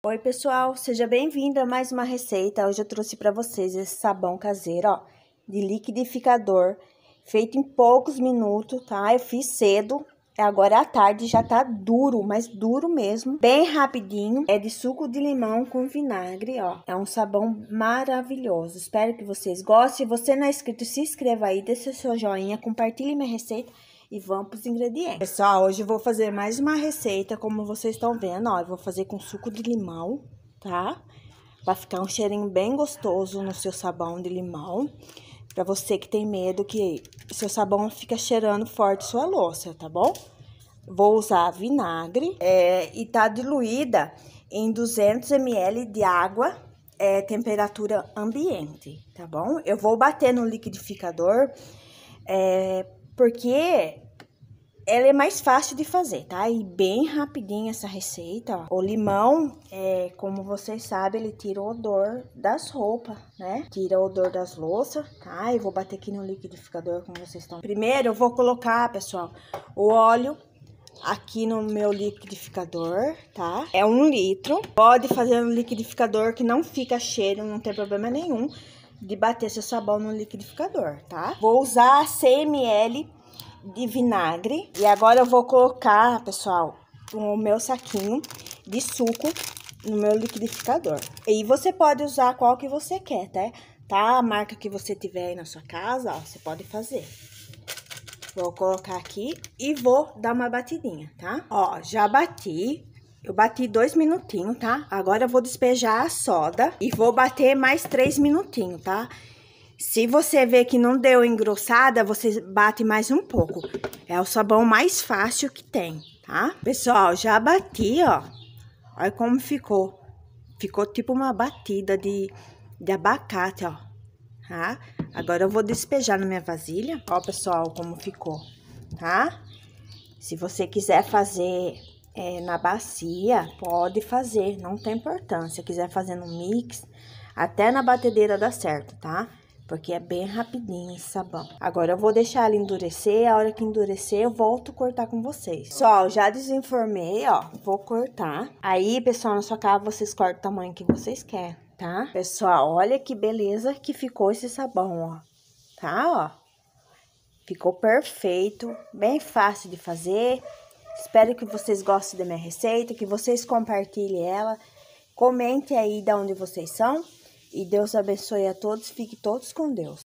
Oi pessoal, seja bem-vindo a mais uma receita. Hoje eu trouxe para vocês esse sabão caseiro, ó, de liquidificador, feito em poucos minutos, tá? Eu fiz cedo, é agora à tarde já tá duro, mas duro mesmo, bem rapidinho. É de suco de limão com vinagre, ó. É um sabão maravilhoso. Espero que vocês gostem. Se você não é inscrito, se inscreva aí, deixe seu joinha, compartilhe minha receita e vamos para os ingredientes. Pessoal, hoje eu vou fazer mais uma receita, como vocês estão vendo, ó. Eu vou fazer com suco de limão, tá? Vai ficar um cheirinho bem gostoso no seu sabão de limão. Para você que tem medo que seu sabão fica cheirando forte sua louça, tá bom? Vou usar vinagre é, e tá diluída em 200 ml de água, é, temperatura ambiente, tá bom? Eu vou bater no liquidificador é, porque ela é mais fácil de fazer, tá? E bem rapidinho essa receita, ó. O limão, é, como vocês sabem, ele tira o odor das roupas, né? Tira o odor das louças, tá? Eu vou bater aqui no liquidificador como vocês estão. Primeiro, eu vou colocar, pessoal, o óleo aqui no meu liquidificador, tá? É um litro. Pode fazer no liquidificador que não fica cheiro, não tem problema nenhum de bater seu sabão no liquidificador, tá? Vou usar 100 ml de vinagre. E agora eu vou colocar, pessoal, o meu saquinho de suco no meu liquidificador. E você pode usar qual que você quer, tá? tá? A marca que você tiver aí na sua casa, ó, você pode fazer. Vou colocar aqui e vou dar uma batidinha, tá? Ó, já bati. Eu bati dois minutinhos, tá? Agora eu vou despejar a soda e vou bater mais três minutinhos, tá? Se você ver que não deu engrossada, você bate mais um pouco. É o sabão mais fácil que tem, tá? Pessoal, já bati, ó. Olha como ficou. Ficou tipo uma batida de, de abacate, ó. Tá? Agora eu vou despejar na minha vasilha. Ó, pessoal, como ficou, tá? Se você quiser fazer é, na bacia, pode fazer, não tem importância. Se quiser fazer no mix, até na batedeira dá certo, tá? Porque é bem rapidinho esse sabão. Agora eu vou deixar ele endurecer, a hora que endurecer eu volto cortar com vocês. Pessoal, já desenformei, ó, vou cortar. Aí, pessoal, na sua casa vocês cortam o tamanho que vocês querem, tá? Pessoal, olha que beleza que ficou esse sabão, ó. Tá, ó? Ficou perfeito, bem fácil de fazer Espero que vocês gostem da minha receita, que vocês compartilhem ela. comentem aí de onde vocês são. E Deus abençoe a todos. Fiquem todos com Deus.